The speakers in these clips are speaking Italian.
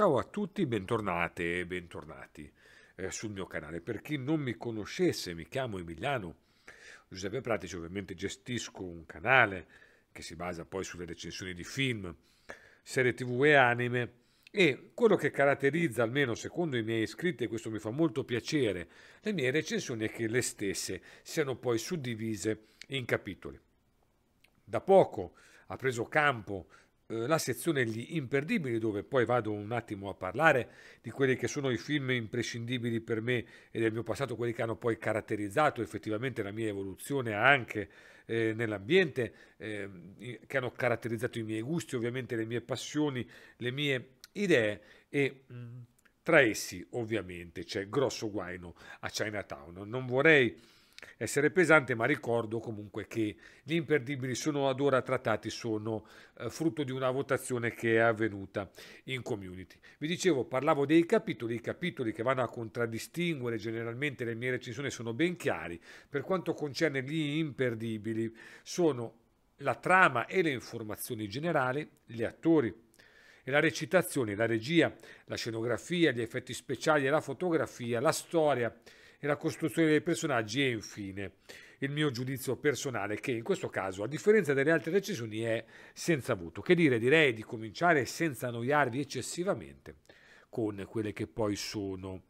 Ciao a tutti, bentornate e bentornati eh, sul mio canale. Per chi non mi conoscesse, mi chiamo Emiliano Giuseppe Pratici, ovviamente gestisco un canale che si basa poi sulle recensioni di film, serie tv e anime e quello che caratterizza, almeno secondo i miei iscritti, e questo mi fa molto piacere, le mie recensioni è che le stesse siano poi suddivise in capitoli. Da poco ha preso campo eh, la sezione Gli Imperdibili, dove poi vado un attimo a parlare di quelli che sono i film imprescindibili per me e del mio passato, quelli che hanno poi caratterizzato effettivamente la mia evoluzione anche eh, nell'ambiente, eh, che hanno caratterizzato i miei gusti, ovviamente le mie passioni, le mie idee e mh, mm, tra essi ovviamente c'è Grosso Guaino a Chinatown. Non vorrei essere pesante, ma ricordo comunque che gli imperdibili sono ad ora trattati, sono eh, frutto di una votazione che è avvenuta in community. Vi dicevo, parlavo dei capitoli, i capitoli che vanno a contraddistinguere generalmente le mie recensioni sono ben chiari. Per quanto concerne gli imperdibili, sono la trama e le informazioni generali, gli attori, e la recitazione, la regia, la scenografia, gli effetti speciali e la fotografia, la storia, e la costruzione dei personaggi e infine il mio giudizio personale che in questo caso a differenza delle altre recensioni è senza voto. Che dire, direi di cominciare senza annoiarvi eccessivamente con quelle che poi sono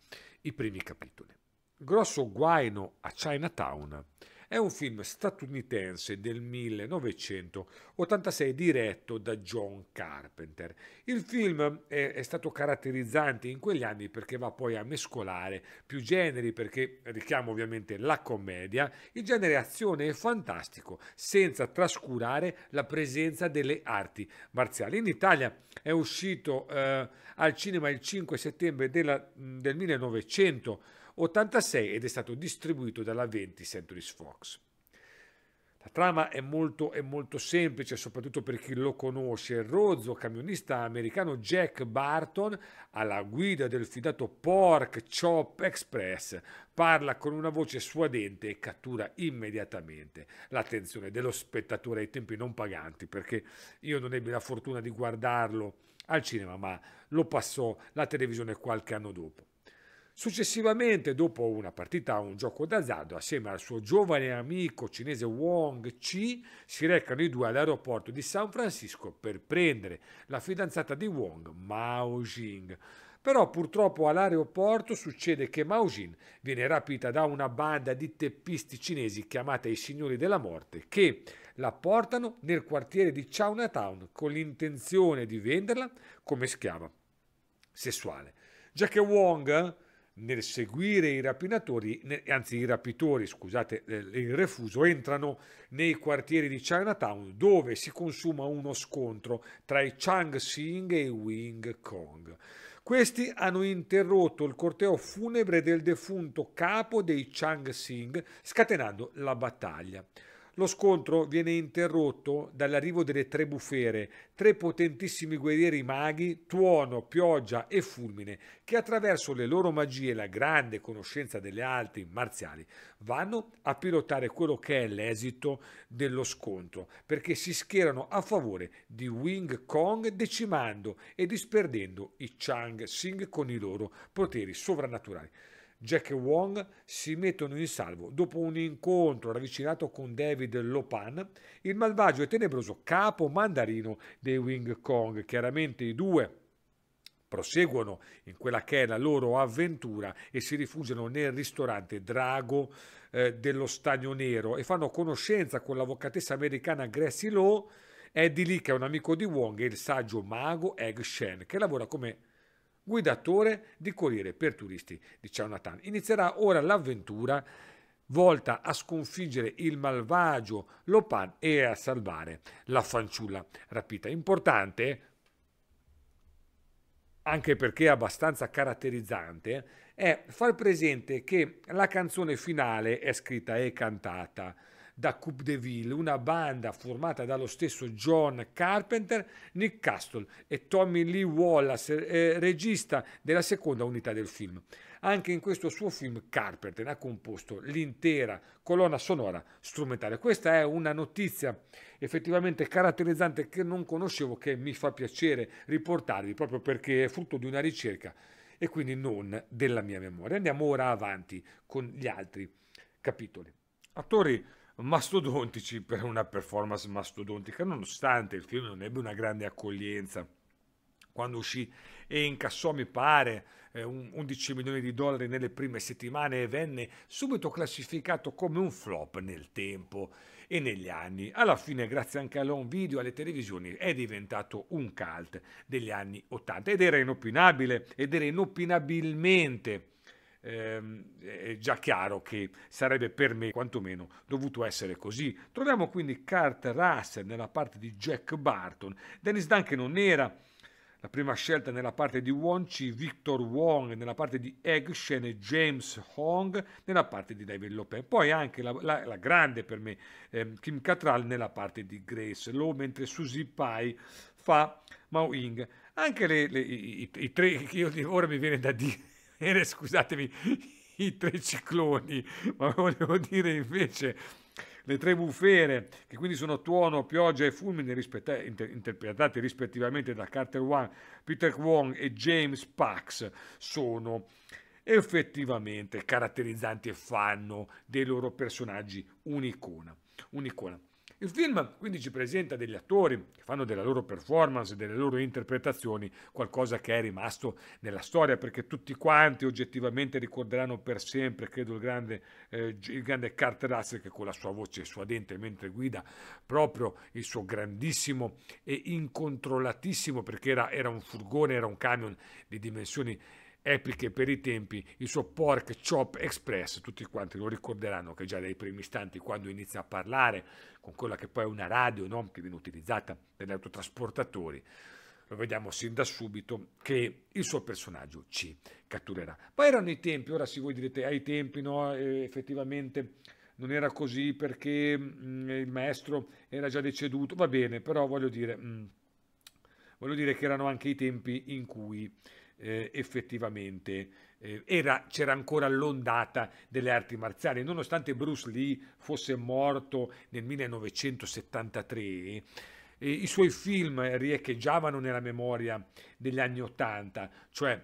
i primi capitoli. Grosso guaino a Chinatown è un film statunitense del 1986 diretto da John Carpenter. Il film è, è stato caratterizzante in quegli anni perché va poi a mescolare più generi perché richiama ovviamente la commedia, il genere azione e fantastico, senza trascurare la presenza delle arti marziali. In Italia è uscito eh, al cinema il 5 settembre della, del 1986. 86 ed è stato distribuito dalla 20 Centuries Fox. La trama è molto, è molto, semplice, soprattutto per chi lo conosce. Il rozzo camionista americano Jack Barton, alla guida del fidato Pork Chop Express, parla con una voce suadente e cattura immediatamente l'attenzione dello spettatore ai tempi non paganti, perché io non ebbi la fortuna di guardarlo al cinema, ma lo passò la televisione qualche anno dopo. Successivamente, dopo una partita a un gioco d'azzardo, assieme al suo giovane amico cinese Wong Chi, si recano i due all'aeroporto di San Francisco per prendere la fidanzata di Wong, Mao Jing. Però purtroppo all'aeroporto succede che Mao Jing viene rapita da una banda di teppisti cinesi chiamata i Signori della Morte, che la portano nel quartiere di Chinatown con l'intenzione di venderla come schiava sessuale. Già che Wong nel seguire i rapinatori, anzi i rapitori, scusate, eh, il refuso, entrano nei quartieri di Chinatown dove si consuma uno scontro tra i Chang Sing e i Wing Kong. Questi hanno interrotto il corteo funebre del defunto capo dei Chang Sing, scatenando la battaglia. Lo scontro viene interrotto dall'arrivo delle tre bufere, tre potentissimi guerrieri maghi, tuono, pioggia e fulmine, che attraverso le loro magie e la grande conoscenza delle arti marziali vanno a pilotare quello che è l'esito dello scontro, perché si schierano a favore di Wing Kong decimando e disperdendo i Chang Sing con i loro poteri sovrannaturali. Jack e Wong si mettono in salvo. Dopo un incontro ravvicinato con David Lopan, il malvagio e tenebroso capo mandarino dei Wing Kong. Chiaramente i due proseguono in quella che è la loro avventura e si rifugiano nel ristorante Drago eh, dello Stagno Nero e fanno conoscenza con l'avvocatessa americana Gracie Lowe. È di lì che è un amico di Wong e il saggio mago Egg Shen che lavora come guidatore di Corriere per Turisti di Ciao Inizierà ora l'avventura volta a sconfiggere il malvagio Lopan e a salvare la fanciulla rapita. Importante, anche perché abbastanza caratterizzante, è far presente che la canzone finale è scritta e cantata da Coup de Ville, una banda formata dallo stesso John Carpenter, Nick Castle e Tommy Lee Wallace, eh, regista della seconda unità del film. Anche in questo suo film Carpenter ha composto l'intera colonna sonora strumentale. Questa è una notizia effettivamente caratterizzante che non conoscevo, che mi fa piacere riportarvi proprio perché è frutto di una ricerca e quindi non della mia memoria. Andiamo ora avanti con gli altri capitoli. Attori mastodontici per una performance mastodontica, nonostante il film non ebbe una grande accoglienza quando uscì e incassò, mi pare, 11 eh, milioni di dollari nelle prime settimane e venne subito classificato come un flop nel tempo e negli anni. Alla fine, grazie anche all'home video e alle televisioni, è diventato un cult degli anni 80 ed era inopinabile, ed era inopinabilmente ehm, è già chiaro che sarebbe per me quantomeno dovuto essere così. Troviamo quindi Kurt Russell nella parte di Jack Barton. Dennis Duncan non era la prima scelta nella parte di Wonchi, Victor Wong nella parte di Eggshen e James Hong nella parte di David Lopez. Poi anche la, la, la grande per me, ehm, Kim Catral nella parte di Grace Low, mentre Susie Pai fa Mao Ying. Anche le, le, i, i, i, tre, io, ora mi viene da dire bene, scusatevi, i tre cicloni, ma volevo dire invece le tre bufere, che quindi sono tuono, pioggia e fulmine, rispetta- inter- interpretati rispettivamente da Carter Wang, Peter Wong e James Pax, sono effettivamente caratterizzanti e fanno dei loro personaggi un'icona. un'icona. Il film quindi ci presenta degli attori che fanno della loro performance, delle loro interpretazioni, qualcosa che è rimasto nella storia, perché tutti quanti oggettivamente ricorderanno per sempre, credo, il grande, eh, il grande Carter Russell che con la sua voce suadente mentre guida proprio il suo grandissimo e incontrollatissimo, perché era, era un furgone, era un camion di dimensioni epiche per i tempi, il suo pork chop express, tutti quanti lo ricorderanno che già dai primi istanti quando inizia a parlare con quella che poi è una radio no? che viene utilizzata dagli autotrasportatori, lo vediamo sin da subito che il suo personaggio ci catturerà. Poi erano i tempi, ora se voi direte ai tempi no, eh, effettivamente non era così perché mh, mm, il maestro era già deceduto, va bene, però voglio dire, mh, mm, voglio dire che erano anche i tempi in cui eh, effettivamente eh, c'era ancora l'ondata delle arti marziali. Nonostante Bruce Lee fosse morto nel 1973, eh, i suoi film riecheggiavano nella memoria degli anni Ottanta, cioè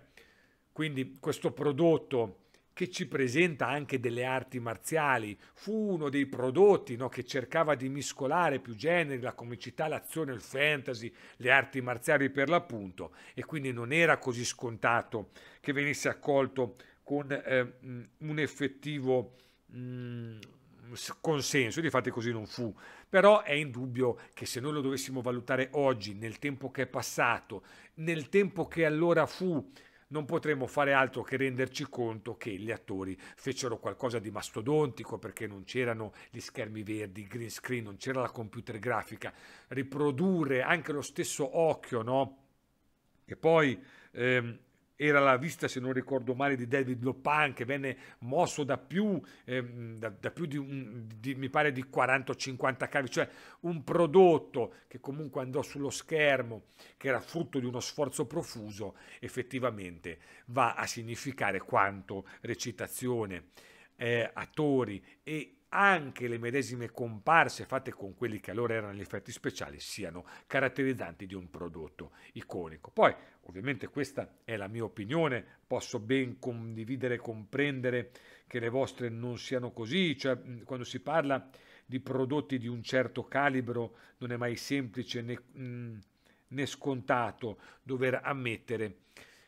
quindi questo prodotto che ci presenta anche delle arti marziali. Fu uno dei prodotti no, che cercava di miscolare più generi, la comicità, l'azione, il fantasy, le arti marziali per l'appunto, e quindi non era così scontato che venisse accolto con eh, un effettivo mh, consenso, difatti così non fu. Però è indubbio che se noi lo dovessimo valutare oggi, nel tempo che è passato, nel tempo che allora fu, non potremmo fare altro che renderci conto che gli attori fecero qualcosa di mastodontico perché non c'erano gli schermi verdi, il green screen, non c'era la computer grafica, riprodurre anche lo stesso occhio, no? Che poi ehm, era la vista, se non ricordo male, di David Lopan che venne mosso da più, ehm, da, da più di, un, di, mi pare, di 40 o 50 cavi, cioè un prodotto che comunque andò sullo schermo, che era frutto di uno sforzo profuso, effettivamente va a significare quanto recitazione, eh, attori e anche le medesime comparse fatte con quelli che allora erano gli effetti speciali siano caratterizzanti di un prodotto iconico. Poi Ovviamente questa è la mia opinione, posso ben condividere e comprendere che le vostre non siano così, cioè quando si parla di prodotti di un certo calibro non è mai semplice né, né scontato dover ammettere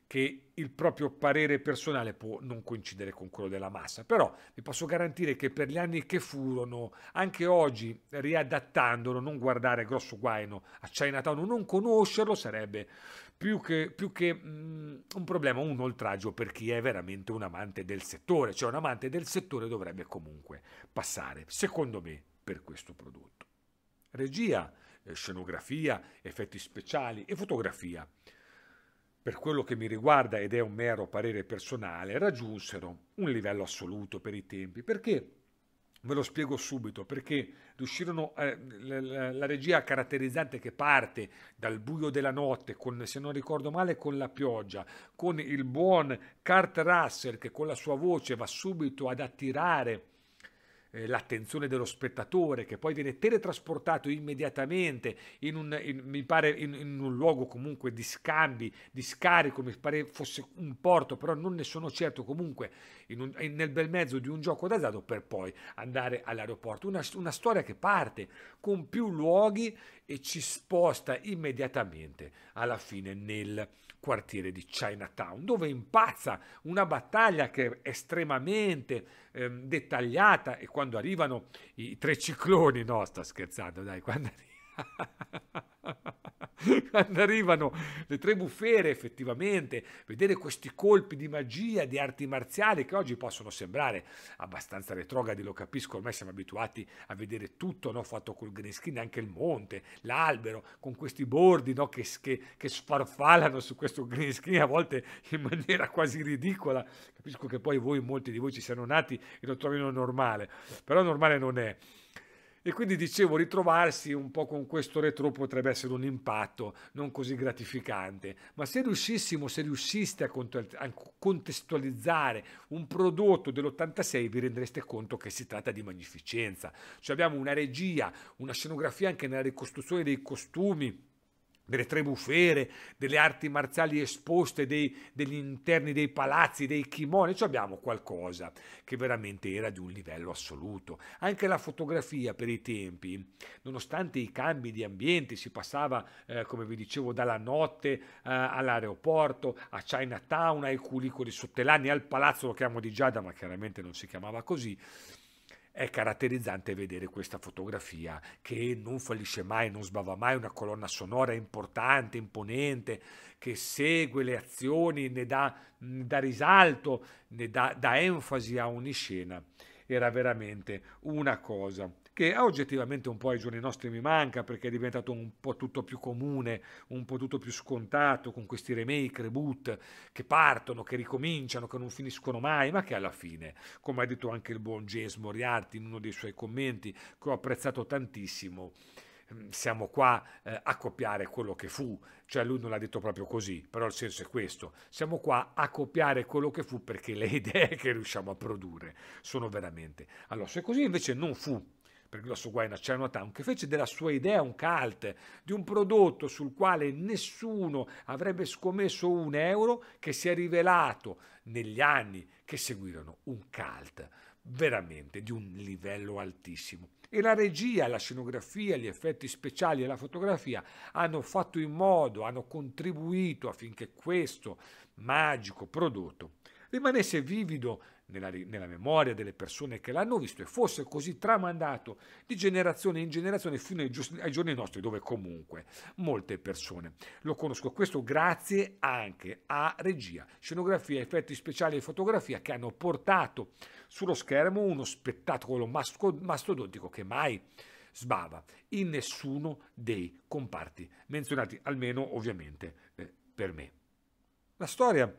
che il proprio parere personale può non coincidere con quello della massa, però vi posso garantire che per gli anni che furono, anche oggi riadattandolo, non guardare grosso guaino a Chinatown, non conoscerlo sarebbe più che, più che mh, mm, un problema, un oltraggio per chi è veramente un amante del settore, cioè un amante del settore dovrebbe comunque passare, secondo me, per questo prodotto. Regia, eh, scenografia, effetti speciali e fotografia per quello che mi riguarda, ed è un mero parere personale, raggiunsero un livello assoluto per i tempi. Perché? Ve lo spiego subito, perché riuscirono, eh, la, la, regia caratterizzante che parte dal buio della notte, con, se non ricordo male, con la pioggia, con il buon Kurt Russell che con la sua voce va subito ad attirare eh, l'attenzione dello spettatore che poi viene teletrasportato immediatamente in un, in, mi pare in, in, un luogo comunque di scambi, di scarico, mi pare fosse un porto, però non ne sono certo comunque un, nel bel mezzo di un gioco d'azzardo per poi andare all'aeroporto. Una, una storia che parte con più luoghi e ci sposta immediatamente alla fine nel quartiere di Chinatown, dove impazza una battaglia che è estremamente eh, dettagliata e quando arrivano i tre cicloni, no, sto scherzando, dai, quando arriva... quando arrivano le tre bufere effettivamente, vedere questi colpi di magia, di arti marziali che oggi possono sembrare abbastanza retrogradi, lo capisco, ormai siamo abituati a vedere tutto no? fatto col green screen, anche il monte, l'albero, con questi bordi no? che, che, che sfarfalano su questo green screen a volte in maniera quasi ridicola, capisco che poi voi, molti di voi ci siano nati e lo trovino normale, però normale non è. E quindi dicevo, ritrovarsi un po' con questo retro potrebbe essere un impatto non così gratificante, ma se riuscissimo, se riusciste a contestualizzare un prodotto dell'86 vi rendereste conto che si tratta di magnificenza. Cioè abbiamo una regia, una scenografia anche nella ricostruzione dei costumi, delle tre bufere, delle arti marziali esposte, dei, degli interni dei palazzi, dei kimoni, cioè abbiamo qualcosa che veramente era di un livello assoluto. Anche la fotografia per i tempi, nonostante i cambi di ambienti, si passava, eh, come vi dicevo, dalla notte eh, all'aeroporto, a Chinatown, ai culicoli sotterranei, al palazzo lo chiamo di Giada, ma chiaramente non si chiamava così, è caratterizzante vedere questa fotografia che non fallisce mai, non sbava mai, una colonna sonora importante, imponente, che segue le azioni, ne dà, mh, dà risalto, ne dà, dà enfasi a ogni scena. Era veramente una cosa che oggettivamente un po' ai giorni nostri mi manca perché è diventato un po' tutto più comune, un po' tutto più scontato con questi remake, reboot che partono, che ricominciano, che non finiscono mai, ma che alla fine, come ha detto anche il buon James Moriarty in uno dei suoi commenti, che ho apprezzato tantissimo, mm, siamo qua eh, a copiare quello che fu, cioè lui non l'ha detto proprio così, però il senso è questo, siamo qua a copiare quello che fu perché le idee che riusciamo a produrre sono veramente. Allora, se così invece non fu per grosso guai in Acciano Town, che fece della sua idea un cult, di un prodotto sul quale nessuno avrebbe scommesso un euro, che si è rivelato negli anni che seguirono un cult veramente di un livello altissimo. E la regia, la scenografia, gli effetti speciali e la fotografia hanno fatto in modo, hanno contribuito affinché questo magico prodotto rimanesse vivido nella, nella, memoria delle persone che l'hanno visto e fosse così tramandato di generazione in generazione fino ai, giusti, ai giorni nostri dove comunque molte persone lo conoscono. Questo grazie anche a regia, scenografia, effetti speciali e fotografia che hanno portato sullo schermo uno spettacolo mastodontico che mai sbava in nessuno dei comparti menzionati, almeno ovviamente eh, per me. La storia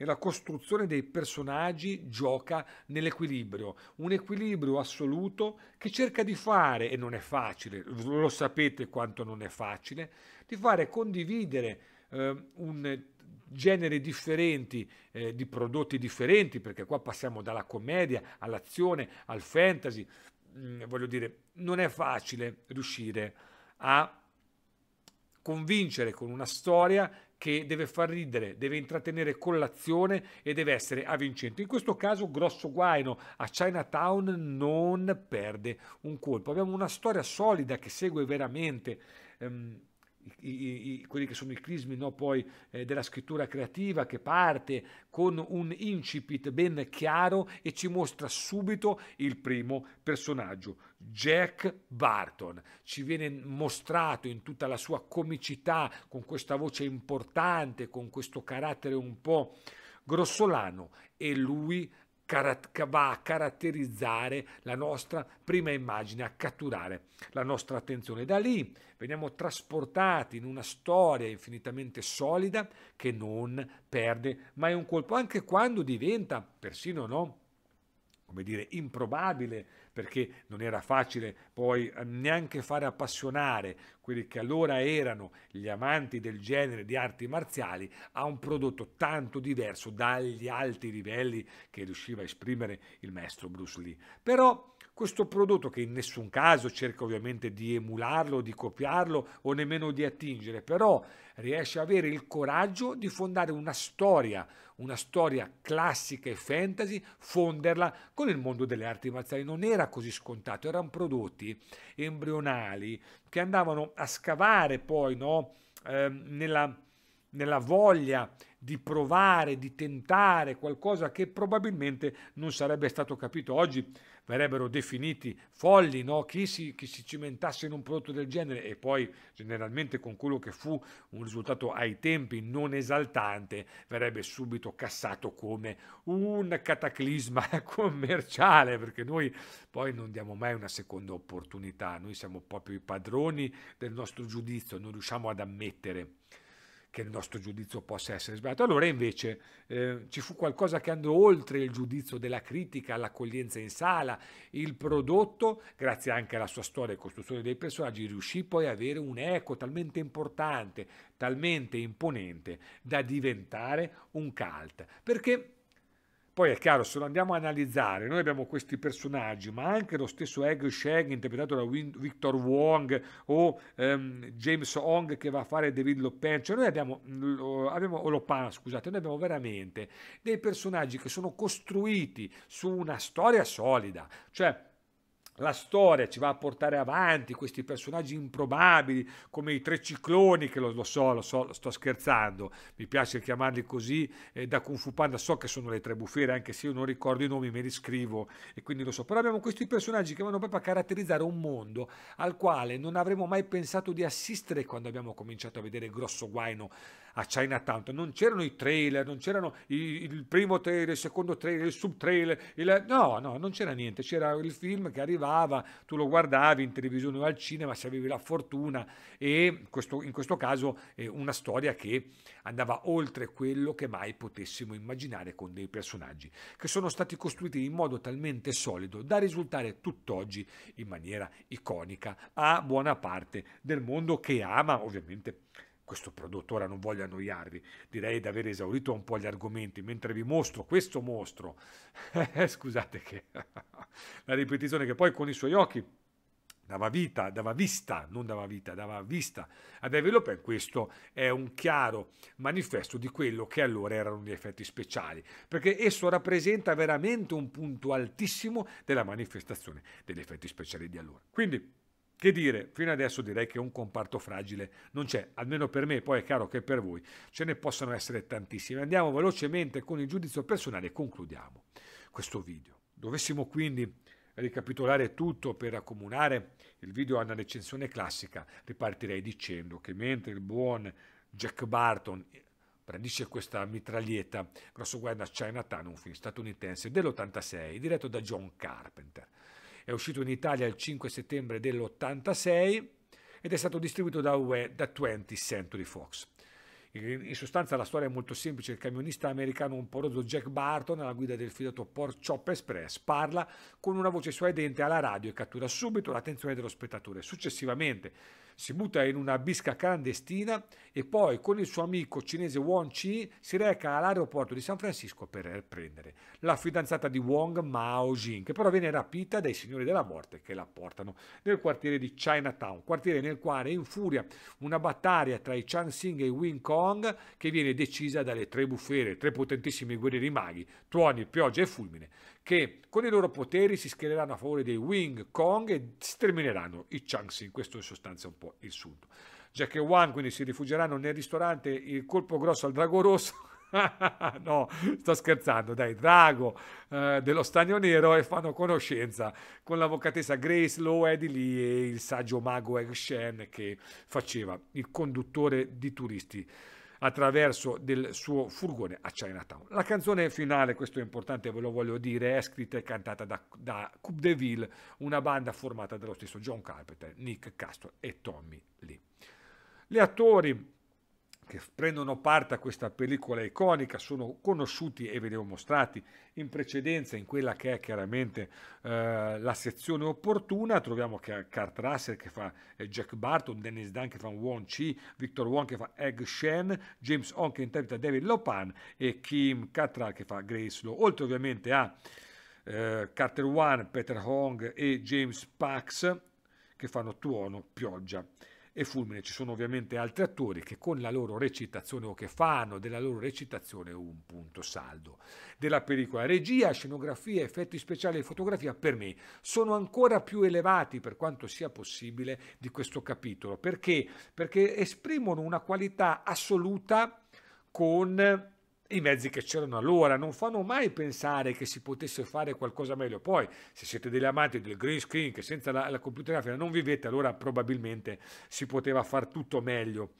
e la costruzione dei personaggi gioca nell'equilibrio, un equilibrio assoluto che cerca di fare, e non è facile, lo sapete quanto non è facile, di fare condividere eh, un generi differenti eh, di prodotti differenti perché qua passiamo dalla commedia all'azione al fantasy mm, voglio dire non è facile riuscire a convincere con una storia che deve far ridere, deve intrattenere colazione e deve essere avvincente. In questo caso, grosso guaino a Chinatown non perde un colpo. Abbiamo una storia solida che segue veramente. Ehm, i, i, quelli che sono i crismi no, poi, eh, della scrittura creativa che parte con un incipit ben chiaro e ci mostra subito il primo personaggio, Jack Barton. Ci viene mostrato in tutta la sua comicità, con questa voce importante, con questo carattere un po' grossolano e lui va a caratterizzare la nostra prima immagine, a catturare la nostra attenzione. Da lì veniamo trasportati in una storia infinitamente solida che non perde mai un colpo, anche quando diventa persino no, come dire, improbabile perché non era facile poi eh, neanche fare appassionare quelli che allora erano gli amanti del genere di arti marziali a un prodotto tanto diverso dagli alti livelli che riusciva a esprimere il maestro Bruce Lee. Però questo prodotto che in nessun caso cerca ovviamente di emularlo, di copiarlo o nemmeno di attingere, però riesce ad avere il coraggio di fondare una storia, una storia classica e fantasy, fonderla con il mondo delle arti marziali. Non era così scontato, erano prodotti embrionali che andavano a scavare poi no, eh, nella nella voglia di provare, di tentare qualcosa che probabilmente non sarebbe stato capito. Oggi verrebbero definiti folli no? chi, si, chi si cimentasse in un prodotto del genere e poi generalmente con quello che fu un risultato ai tempi non esaltante verrebbe subito cassato come un cataclisma commerciale perché noi poi non diamo mai una seconda opportunità, noi siamo proprio i padroni del nostro giudizio, non riusciamo ad ammettere che il nostro giudizio possa essere sbagliato. Allora invece eh, ci fu qualcosa che andò oltre il giudizio della critica, l'accoglienza in sala, il prodotto, grazie anche alla sua storia e costruzione dei personaggi, riuscì poi ad avere un eco talmente importante, talmente imponente da diventare un cult. Perché poi è chiaro, se lo andiamo a analizzare, noi abbiamo questi personaggi, ma anche lo stesso Egg Shag interpretato da Victor Wong o ehm, James Hong che va a fare David Lopin, cioè noi abbiamo, mm, abbiamo Lopin, scusate, noi abbiamo veramente dei personaggi che sono costruiti su una storia solida, cioè la storia ci va a portare avanti questi personaggi improbabili come i tre cicloni che lo, lo so, lo so, sto scherzando, mi piace chiamarli così eh, da Kung Fu Panda, so che sono le tre bufere anche se io non ricordo i nomi, me li scrivo e quindi lo so, però abbiamo questi personaggi che vanno proprio a caratterizzare un mondo al quale non avremmo mai pensato di assistere quando abbiamo cominciato a vedere Grosso Guaino a Chinatown, non c'erano i trailer, non c'erano il primo trailer, il secondo trailer, il sub trailer, il... no, no, non c'era niente, c'era il film che arrivava passava, tu lo guardavi in televisione o al cinema se avevi la fortuna e questo, in questo caso eh, una storia che andava oltre quello che mai potessimo immaginare con dei personaggi che sono stati costruiti in modo talmente solido da risultare tutt'oggi in maniera iconica a buona parte del mondo che ama ovviamente questo prodotto. Ora non voglio annoiarvi, direi di aver esaurito un po' gli argomenti mentre vi mostro questo mostro. Eh, scusate che la ripetizione che poi con i suoi occhi dava vita, dava vista, non dava vita, dava vista a David Lopin, questo è un chiaro manifesto di quello che allora erano gli effetti speciali, perché esso rappresenta veramente un punto altissimo della manifestazione degli effetti speciali di allora. Quindi che dire, fino adesso direi che un comparto fragile non c'è, almeno per me, poi è chiaro che per voi ce ne possono essere tantissimi. Andiamo velocemente con il giudizio personale e concludiamo questo video. Dovessimo quindi ricapitolare tutto per accomunare il video a una recensione classica, ripartirei dicendo che mentre il buon Jack Barton brandisce questa mitraglietta, grosso guarda Chinatown, un film statunitense dell'86 diretto da John Carpenter è uscito in Italia il 5 settembre dell'86 ed è stato distribuito da, UE, da 20 Century Fox. In sostanza la storia è molto semplice, il camionista americano un poroso Jack Barton alla guida del fidato Port Chop Express parla con una voce sua dente alla radio e cattura subito l'attenzione dello spettatore. Successivamente si butta in una bisca clandestina e poi con il suo amico cinese Wong Chi si reca all'aeroporto di San Francisco per prendere la fidanzata di Wong Mao Jing, che però viene rapita dai signori della morte che la portano nel quartiere di Chinatown, quartiere nel quale infuria una battaglia tra i Chansing e i Wing Kong che viene decisa dalle tre bufere, tre potentissimi guerrieri maghi, tuoni, pioggia e fulmine, che con i loro poteri si schiereranno a favore dei Wing Kong e stermineranno i Changxi, questo in sostanza è un po' il sud. Jack e Wang quindi si rifugeranno nel ristorante il colpo grosso al drago rosso no, sto scherzando, dai, Drago eh, dello Stagno Nero e fanno conoscenza con l'avvocatessa Grace Lowe di lì e il saggio mago Egg Shen che faceva il conduttore di turisti attraverso del suo furgone a Chinatown. La canzone finale, questo è importante, ve lo voglio dire, è scritta e cantata da, da de Ville, una banda formata dallo stesso John Carpenter, Nick Castor e Tommy Lee. Gli attori che prendono parte a questa pellicola iconica sono conosciuti e ve li ho mostrati in precedenza in quella che è chiaramente eh, la sezione opportuna troviamo che Kurt Russell che fa eh, Jack Barton, Dennis Dunn che fa Wong Chi, Victor Wong che fa Egg Shen, James Hong che interpreta David Lopan e Kim Cattrall che fa Grace Lowe, oltre ovviamente a eh, Carter One, Peter Hong e James Pax che fanno tuono, pioggia e Fulmine ci sono ovviamente altri attori che con la loro recitazione o che fanno della loro recitazione un punto saldo. Della pellicola regia, scenografia, effetti speciali e fotografia per me sono ancora più elevati per quanto sia possibile di questo capitolo perché, perché esprimono una qualità assoluta con i mezzi che c'erano allora, non fanno mai pensare che si potesse fare qualcosa meglio. Poi, se siete degli amanti del green screen, che senza la, la computergrafia non vivete, allora probabilmente si poteva far tutto meglio.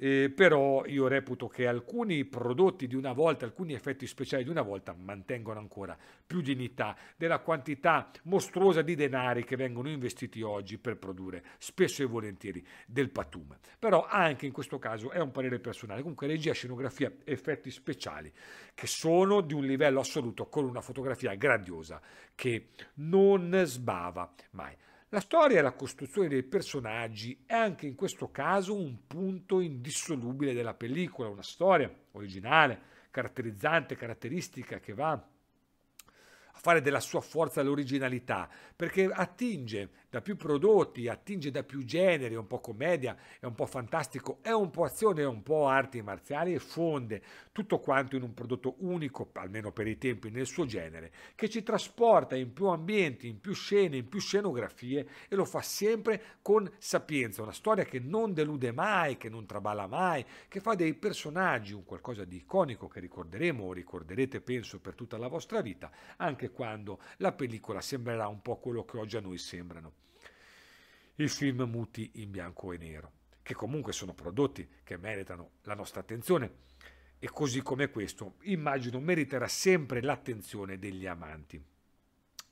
Eh, però io reputo che alcuni prodotti di una volta, alcuni effetti speciali di una volta mantengono ancora più dignità della quantità mostruosa di denari che vengono investiti oggi per produrre spesso e volentieri del patume. Però anche in questo caso è un parere personale, comunque regia, scenografia, effetti speciali che sono di un livello assoluto con una fotografia grandiosa che non sbava mai. La storia e la costruzione dei personaggi è anche in questo caso un punto indissolubile della pellicola, una storia originale, caratterizzante, caratteristica che va a fare della sua forza l'originalità, perché attinge da più prodotti, attinge da più generi, è un po' commedia, è un po' fantastico, è un po' azione, è un po' arti marziali e fonde tutto quanto in un prodotto unico, almeno per i tempi, nel suo genere, che ci trasporta in più ambienti, in più scene, in più scenografie e lo fa sempre con sapienza, una storia che non delude mai, che non traballa mai, che fa dei personaggi un qualcosa di iconico che ricorderemo o ricorderete penso per tutta la vostra vita, anche anche quando la pellicola sembrerà un po' quello che oggi a noi sembrano. I film muti in bianco e nero, che comunque sono prodotti che meritano la nostra attenzione e così come questo immagino meriterà sempre l'attenzione degli amanti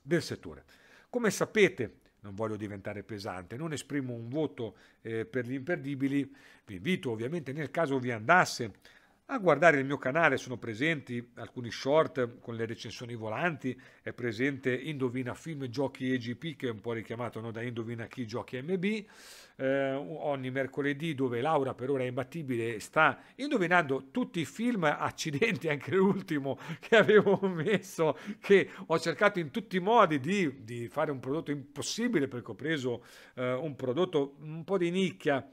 del settore. Come sapete, non voglio diventare pesante, non esprimo un voto eh, per gli imperdibili, vi invito ovviamente nel caso vi andasse a guardare il mio canale sono presenti alcuni short con le recensioni volanti, è presente Indovina Film Giochi EGP che è un po' richiamato no? da Indovina Chi Giochi MB, eh, ogni mercoledì dove Laura per ora è imbattibile sta indovinando tutti i film, accidenti anche l'ultimo che avevo messo, che ho cercato in tutti i modi di, di fare un prodotto impossibile perché ho preso eh, un prodotto un po' di nicchia.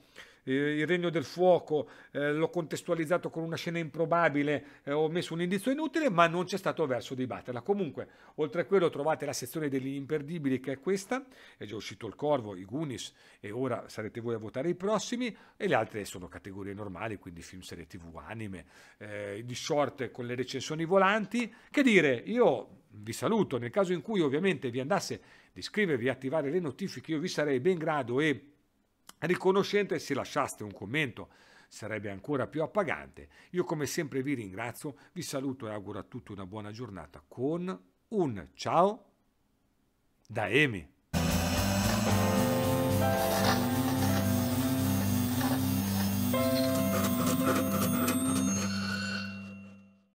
Eh, il regno del fuoco, eh, l'ho contestualizzato con una scena improbabile, eh, ho messo un indizio inutile, ma non c'è stato verso di batterla. Comunque, oltre a quello trovate la sezione degli imperdibili che è questa, è già uscito il Corvo, i Gunis, e ora sarete voi a votare i prossimi e le altre sono categorie normali, quindi film, serie tv, anime, eh, di short con le recensioni volanti. Che dire, io vi saluto, nel caso in cui ovviamente vi andasse di iscrivervi e attivare le notifiche io vi sarei ben grado e riconoscente se lasciaste un commento, sarebbe ancora più appagante. Io come sempre vi ringrazio, vi saluto e auguro a tutti una buona giornata con un ciao da Emi.